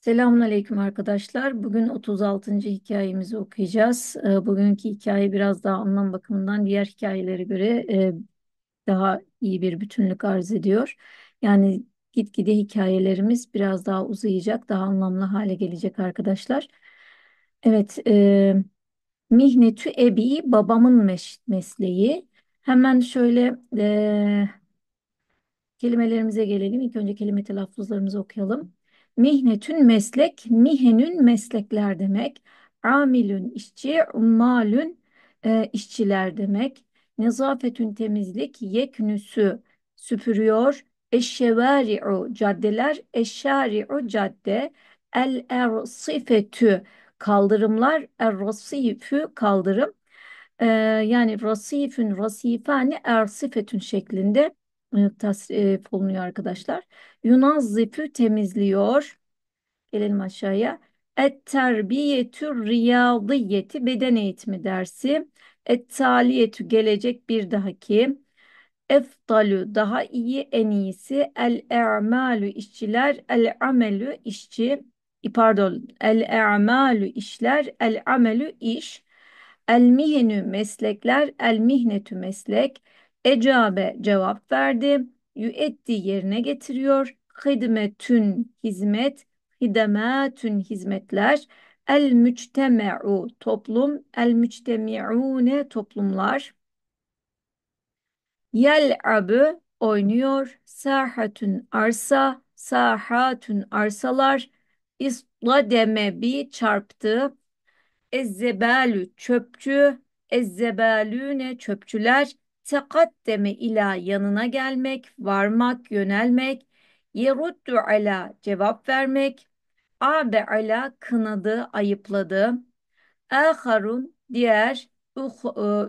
Selamünaleyküm arkadaşlar. Bugün 36. hikayemizi okuyacağız. Ee, bugünkü hikaye biraz daha anlam bakımından diğer hikayelere göre e, daha iyi bir bütünlük arz ediyor. Yani gitgide hikayelerimiz biraz daha uzayacak, daha anlamlı hale gelecek arkadaşlar. Evet, e, mihnetü ebi babamın mesleği. Hemen şöyle e, kelimelerimize gelelim. İlk önce kelime telaffuzlarımızı okuyalım. Mihnetün meslek, mihenün meslekler demek. Amilün işçi, malün e, işçiler demek. Nezafetün temizlik, yeknüsü süpürüyor. Eşşevari'u caddeler, eşşari'u cadde. El ersifetü kaldırımlar, er rasifu kaldırım. E, yani rasifün, rasifani, ersifetün şeklinde e, tasrif olunuyor arkadaşlar. Yunazzifu temizliyor. Gelelim aşağıya. Et-terbiyetü riyadiyeti beden eğitimi dersi. Et-taliyetü gelecek bir dahaki. Eftalü daha iyi en iyisi. El-e'malü işçiler. El-amelü işçi. Pardon. El-e'malü işler. El-amelü iş. el mihnü meslekler. El-mihnetü meslek. Ecabe cevap verdi. Yüetti yerine getiriyor. tün hizmet, hideme tün hizmetler. El mücteme'u toplum, el müctemi'une toplumlar. Yel'abü oynuyor. Sahatun arsa, sahatun arsalar. İstademe bi çarptı. Ezzebalü çöpçü, ezzebalüne çöpçüler tekaddeme ila yanına gelmek, varmak, yönelmek, yeruddu ala cevap vermek, abe ala kınadı, ayıpladı, aharun diğer, uh,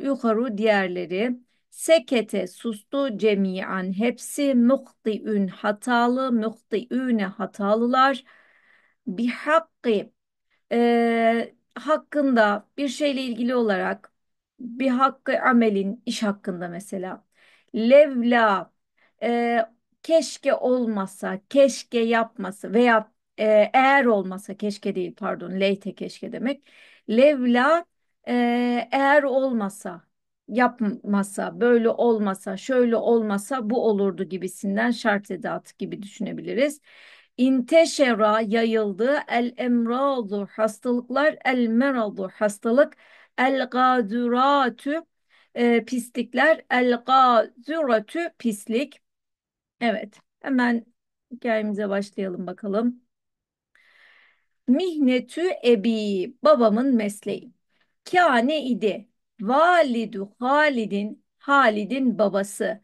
e, yuharu diğerleri, sekete sustu cemiyen hepsi muhtiün hatalı, muhtiüne hatalılar, bihakkı e, hakkında bir şeyle ilgili olarak bir hakkı amelin iş hakkında mesela. Levla e, keşke olmasa, keşke yapması veya e, eğer olmasa keşke değil pardon leyte keşke demek. Levla e, eğer olmasa yapmasa, böyle olmasa, şöyle olmasa bu olurdu gibisinden şart edatı gibi düşünebiliriz. İnteşera yayıldı el emradu hastalıklar el meradu hastalık El gazuratü e, pislikler. El gazuratü pislik. Evet. Hemen hikayemize başlayalım bakalım. Mihnetü ebi babamın mesleği. Kâne idi. Validu Halid'in Halid'in babası.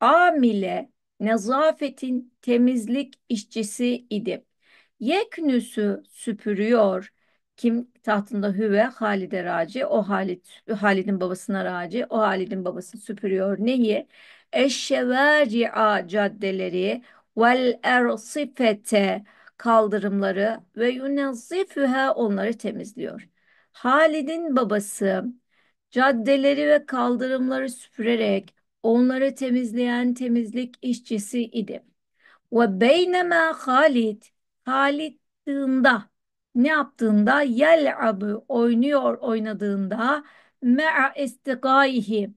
Amile nezafetin temizlik işçisi idi. Yeknüsü süpürüyor. Kim tahtında Hüve Halid'e raci. O Halid Halid'in babasına raci. O Halid'in babası süpürüyor. Neyi? a caddeleri vel ersifete kaldırımları ve yunazzifühe onları temizliyor. Halid'in babası caddeleri ve kaldırımları süpürerek onları temizleyen temizlik işçisi idi. Ve beynema Halid, Halid dığında ne yaptığında yelabı oynuyor oynadığında me'a istigaihi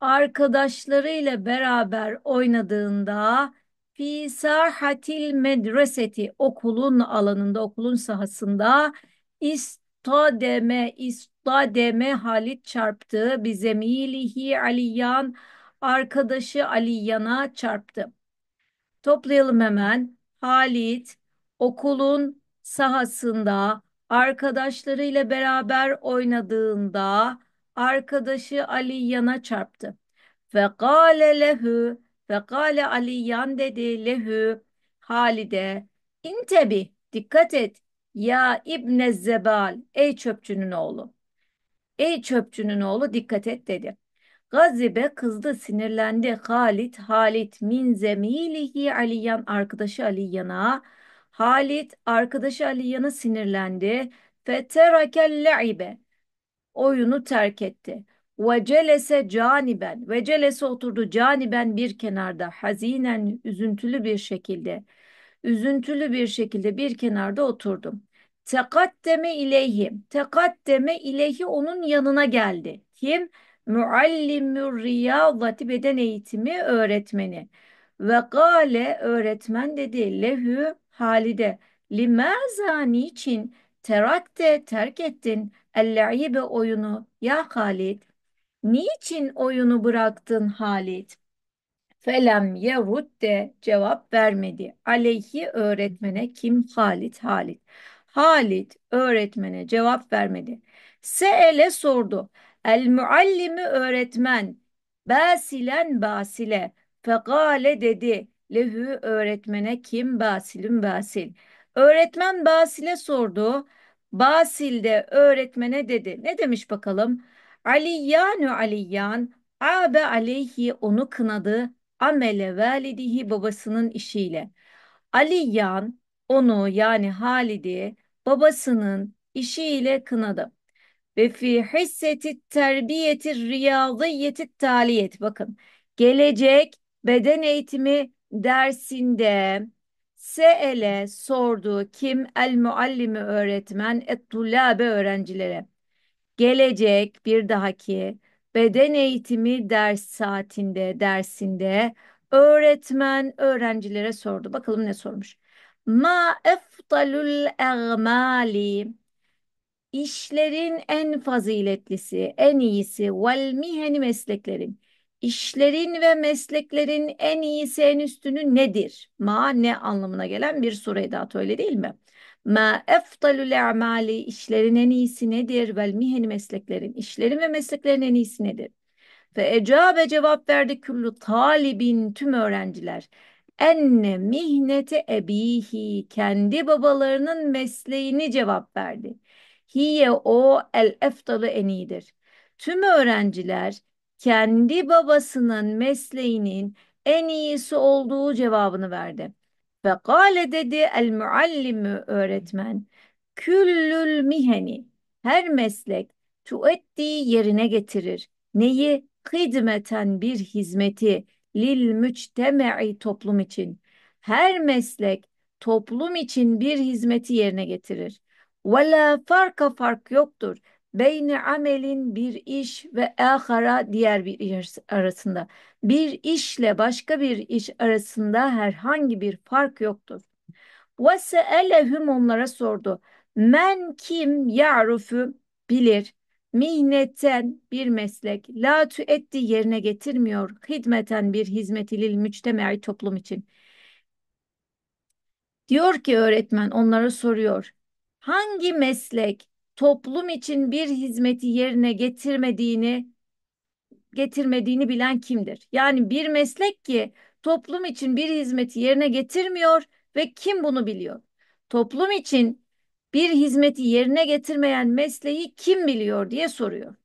arkadaşlarıyla beraber oynadığında fi sahatil medreseti okulun alanında okulun sahasında istademe istademe Halit çarptı bize bizemilihi aliyan arkadaşı Aliyan'a çarptı. Toplayalım hemen. Halit okulun sahasında arkadaşlarıyla beraber oynadığında arkadaşı Ali yana çarptı. Ve gale lehu ve gale Ali yan dedi lehu Halide intebi dikkat et ya İbne Zebal ey çöpçünün oğlu. Ey çöpçünün oğlu dikkat et dedi. Gazibe kızdı sinirlendi Halit Halit min zemilihi Aliyan arkadaşı Aliyan'a Halit arkadaşı Aliyan'a sinirlendi. Feterakel le'ibe. Oyunu terk etti. Ve celese caniben. Ve celese oturdu caniben bir kenarda. Hazinen üzüntülü bir şekilde. Üzüntülü bir şekilde bir kenarda oturdum. Tekaddeme ileyhi. Tekaddeme ileyhi onun yanına geldi. Kim? Muallimü riyazati beden eğitimi öğretmeni. Ve gale öğretmen dedi lehü Halide limaza niçin terakte terk ettin el-le'ibe oyunu ya Halid? Niçin oyunu bıraktın Halid? Felem de cevap vermedi. Aleyhi öğretmene kim Halit Halit. Halit öğretmene cevap vermedi. Seele sordu. El muallimi öğretmen. Basilen basile. Fekale dedi lehü öğretmene kim basilün basil. Öğretmen basile sordu. Basil de öğretmene dedi. Ne demiş bakalım? Aliyanu Aliyan, abe aleyhi onu kınadı amele velidihi babasının işiyle. Aliyan onu yani Halid'i babasının işiyle kınadı. Ve fi hisseti terbiyeti riyadiyeti taliyet. Bakın gelecek beden eğitimi dersinde Se'ele sordu kim el muallimi öğretmen et tullabe öğrencilere. Gelecek bir dahaki beden eğitimi ders saatinde dersinde öğretmen öğrencilere sordu. Bakalım ne sormuş. Ma eftalul eğmali işlerin en faziletlisi, en iyisi vel miheni mesleklerin. İşlerin ve mesleklerin en iyisi en üstünü nedir? Ma ne anlamına gelen bir soru edatı öyle değil mi? Ma eftalul amali işlerin en iyisi nedir? Vel mihen mesleklerin işlerin ve mesleklerin en iyisi nedir? Ve ecabe cevap verdi küllü talibin tüm öğrenciler. Enne mihnete ebihi kendi babalarının mesleğini cevap verdi. Hiye o el eftalı en iyidir. Tüm öğrenciler kendi babasının mesleğinin en iyisi olduğu cevabını verdi. ve Fekale dedi el muallimü öğretmen. Küllül miheni her meslek tuettiği yerine getirir. Neyi? Hidmeten bir hizmeti lil müçteme'i toplum için. Her meslek toplum için bir hizmeti yerine getirir. Vela farka fark yoktur beyni amelin bir iş ve ahara diğer bir iş arasında. Bir işle başka bir iş arasında herhangi bir fark yoktur. Ve seelehum onlara sordu. Men kim ya'rufu bilir. Mihnetten bir meslek la etti yerine getirmiyor. Hidmeten bir hizmetilil müçtemai toplum için. Diyor ki öğretmen onlara soruyor. Hangi meslek toplum için bir hizmeti yerine getirmediğini getirmediğini bilen kimdir? Yani bir meslek ki toplum için bir hizmeti yerine getirmiyor ve kim bunu biliyor? Toplum için bir hizmeti yerine getirmeyen mesleği kim biliyor diye soruyor.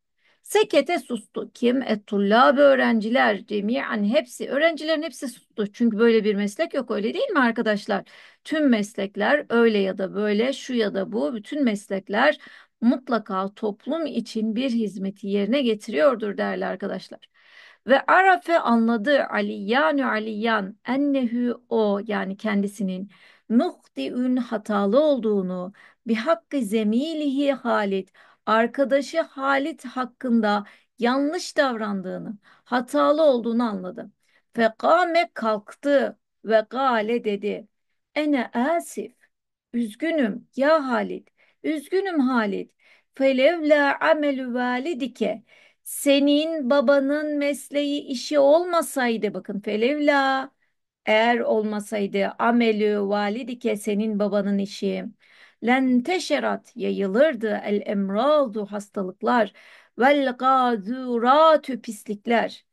Sekete sustu. Kim? Ettullab öğrenciler cemiyen hepsi. Öğrencilerin hepsi sustu. Çünkü böyle bir meslek yok öyle değil mi arkadaşlar? Tüm meslekler öyle ya da böyle şu ya da bu bütün meslekler mutlaka toplum için bir hizmeti yerine getiriyordur değerli arkadaşlar. Ve Arafe anladı Aliyanü Aliyan ennehu o yani kendisinin muhtiün hatalı olduğunu bir hakkı zemilihi Halid arkadaşı Halit hakkında yanlış davrandığını, hatalı olduğunu anladı. Fekame kalktı ve gale dedi. Ene asif. Üzgünüm ya Halit. Üzgünüm Halit. Felevla amelü validike. Senin babanın mesleği işi olmasaydı bakın felevla eğer olmasaydı amelü validike senin babanın işi lenteşerat yayılırdı el emradu hastalıklar vel gazuratü pislikler.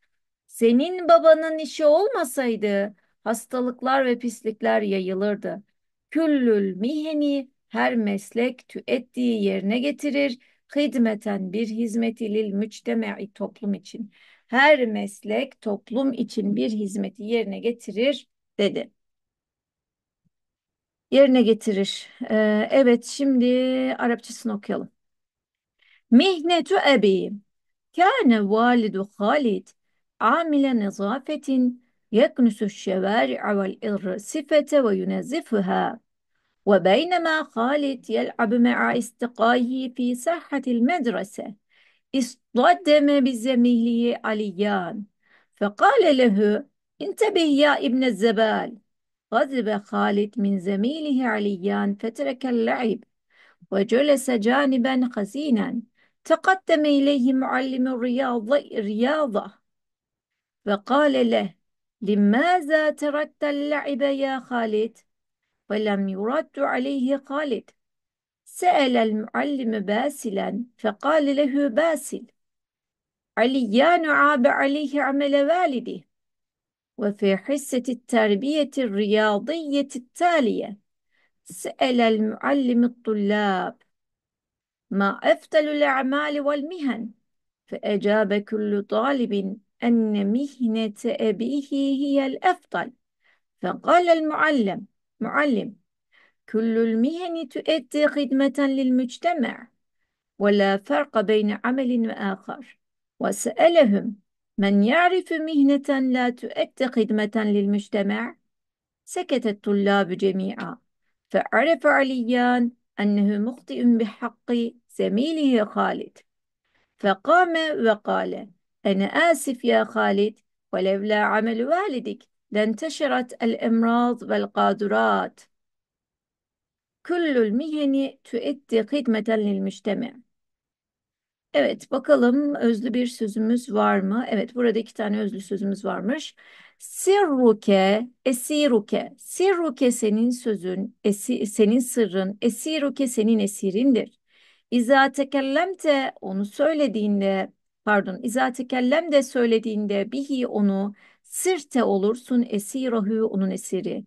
Senin babanın işi olmasaydı hastalıklar ve pislikler yayılırdı. Küllül miheni her meslek tüettiği yerine getirir. Hidmeten bir hizmeti lil müçtema'i toplum için. Her meslek toplum için bir hizmeti yerine getirir dedi yerine getirir. Ee, evet şimdi Arapçasını okuyalım. Mihnetu ebi kâne validu Halid amile nezafetin yeknusu şevâri'a vel irsifete ve yunezzifuhâ. وبينما خالد يلعب مع أصدقائه في ساحة المدرسة اصطدم بزميله عليان فقال له انتبه يا ابن الزبال غضب خالد من زميله عليان فترك اللعب وجلس جانبا حزينا تقدم إليه معلم الرياضة, رياضة فقال له لماذا تركت اللعب يا خالد؟ ولم يرد عليه خالد سأل المعلم باسلا فقال له باسل عليان عاب عليه عمل والده وفي حصة التربية الرياضية التالية سأل المعلم الطلاب ما أفضل الأعمال والمهن فأجاب كل طالب أن مهنة أبيه هي الأفضل فقال المعلم معلم كل المهن تؤدي خدمة للمجتمع ولا فرق بين عمل وآخر وسألهم من يعرف مهنة لا تؤدي خدمة للمجتمع؟ سكت الطلاب جميعا فعرف عليان أنه مخطئ بحق زميله خالد فقام وقال أنا آسف يا خالد ولولا عمل والدك لانتشرت الأمراض والقادرات كل المهن تؤدي خدمة للمجتمع Evet, bakalım özlü bir sözümüz var mı? Evet, burada iki tane özlü sözümüz varmış. Sirruke, esiruke. Sirruke senin sözün, esi, senin sırrın, esiruke senin esirindir. İza tekellemte onu söylediğinde, pardon, iza tekellem söylediğinde bihi onu sirte olursun esirahü onun esiri.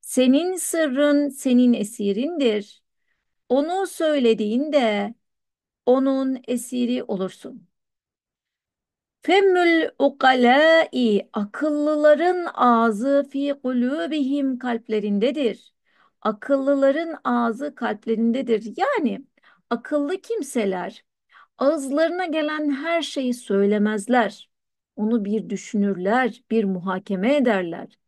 Senin sırrın senin esirindir. Onu söylediğinde onun esiri olursun. Femmül ukalâi akıllıların ağzı fi kulubihim kalplerindedir. Akıllıların ağzı kalplerindedir. Yani akıllı kimseler ağızlarına gelen her şeyi söylemezler. Onu bir düşünürler, bir muhakeme ederler.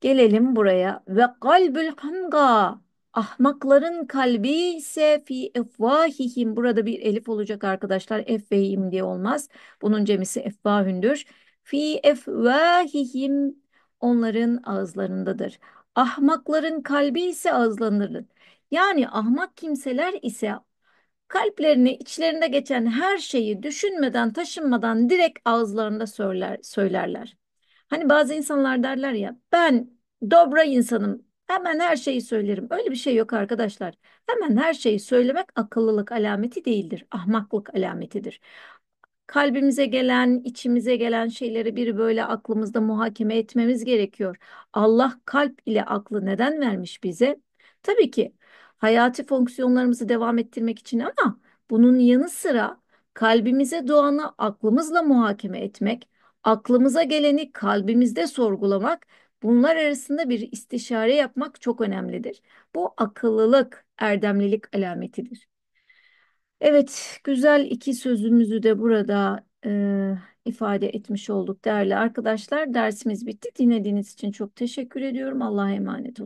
Gelelim buraya. Ve kalbül hanga Ahmakların kalbi ise fi efvahihim. Burada bir elif olacak arkadaşlar. Efvehim diye olmaz. Bunun cemisi efvahündür. Fi efvahihim onların ağızlarındadır. Ahmakların kalbi ise ağızlarındadır. Yani ahmak kimseler ise kalplerini içlerinde geçen her şeyi düşünmeden taşınmadan direkt ağızlarında söyler, söylerler. Hani bazı insanlar derler ya ben dobra insanım Hemen her şeyi söylerim. Öyle bir şey yok arkadaşlar. Hemen her şeyi söylemek akıllılık alameti değildir. Ahmaklık alametidir. Kalbimize gelen, içimize gelen şeyleri bir böyle aklımızda muhakeme etmemiz gerekiyor. Allah kalp ile aklı neden vermiş bize? Tabii ki hayati fonksiyonlarımızı devam ettirmek için ama bunun yanı sıra kalbimize doğanı aklımızla muhakeme etmek, aklımıza geleni kalbimizde sorgulamak Bunlar arasında bir istişare yapmak çok önemlidir. Bu akıllılık, erdemlilik alametidir. Evet, güzel iki sözümüzü de burada e, ifade etmiş olduk değerli arkadaşlar. Dersimiz bitti. Dinlediğiniz için çok teşekkür ediyorum. Allah'a emanet olun.